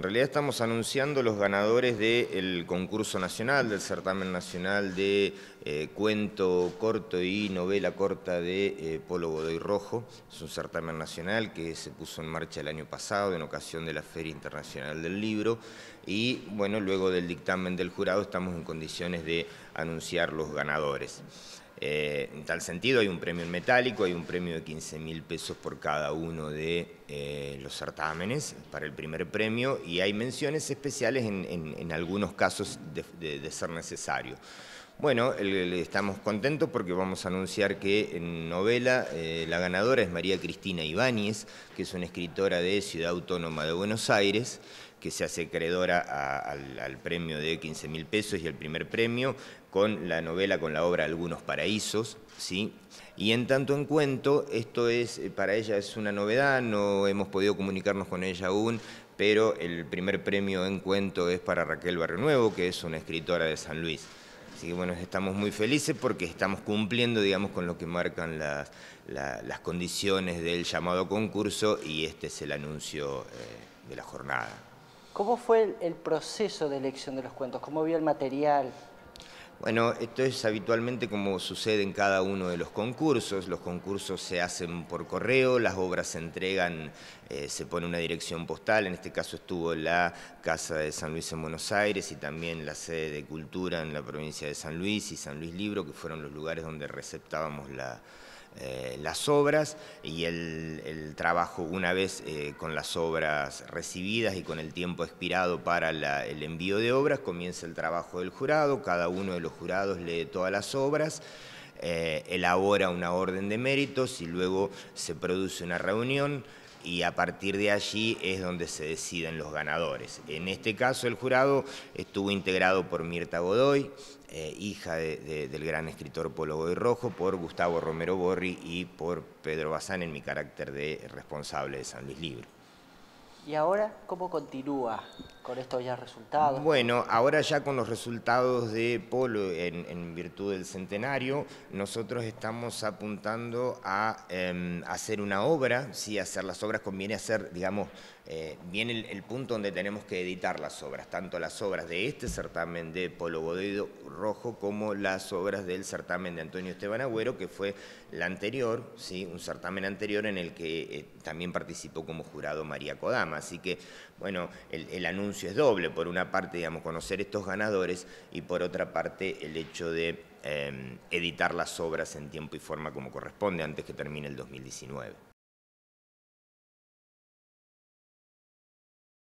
En realidad estamos anunciando los ganadores del concurso nacional, del certamen nacional de eh, cuento corto y novela corta de eh, Polo Godoy Rojo. Es un certamen nacional que se puso en marcha el año pasado en ocasión de la Feria Internacional del Libro. Y bueno, luego del dictamen del jurado estamos en condiciones de anunciar los ganadores. Eh, en tal sentido, hay un premio en metálico, hay un premio de 15 mil pesos por cada uno de eh, los certámenes para el primer premio y hay menciones especiales en, algunos casos de ser necesario. Bueno, estamos contentos porque vamos a anunciar que en novela eh, la ganadora es María Cristina Ibáñez, que es una escritora de Ciudad Autónoma de Buenos Aires, que se hace acreedora al, premio de 15 mil pesos y el primer premio con la novela, con la obra Algunos Paraísos, ¿sí? Y en tanto en cuento, esto es, eh, para ella es una novedad, no hemos podido comunicarnos con ella aún, pero el primer premio en cuento es para Raquel Barrio Nuevo, que es una escritora de San Luis. Así que bueno, estamos muy felices porque estamos cumpliendo, digamos, con lo que marcan las, condiciones del llamado concurso y este es el anuncio eh, de la jornada. ¿Cómo fue el proceso de elección de los cuentos? ¿Cómo vio el material? Bueno, esto es habitualmente como sucede en cada uno de los concursos. Los concursos se hacen por correo, las obras se entregan, eh, se pone una dirección postal. En este caso estuvo la Casa de San Luis en Buenos Aires y también la sede de Cultura en la provincia de San Luis y San Luis Libro, que fueron los lugares donde receptábamos la, eh, las obras y el, trabajo una vez eh, con las obras recibidas y con el tiempo expirado para el envío de obras, comienza el trabajo del jurado, cada uno de los jurados lee todas las obras. Eh, elabora una orden de méritos y luego se produce una reunión y a partir de allí es donde se deciden los ganadores. En este caso el jurado estuvo integrado por Mirta Godoy, eh, hija del gran escritor Polo Godoy Rojo, por Gustavo Romero Borri y por Pedro Bazán en mi carácter de responsable de San Luis Libro. ¿Y ahora cómo continúa con estos ya resultados? Bueno, ahora ya con los resultados de Polo en, virtud del centenario, nosotros estamos apuntando a em, hacer una obra, sí, hacer las obras conviene hacer, digamos, eh, bien el, punto donde tenemos que editar las obras, tanto las obras de este certamen de Polo Godido Rojo como las obras del certamen de Antonio Esteban Agüero, que fue la anterior, ¿sí? un certamen anterior en el que eh, también participó como jurado María Codama. Así que, bueno, el, anuncio es doble. Por una parte, digamos, conocer estos ganadores y por otra parte, el hecho de em, editar las obras en tiempo y forma como corresponde antes que termine el 2019.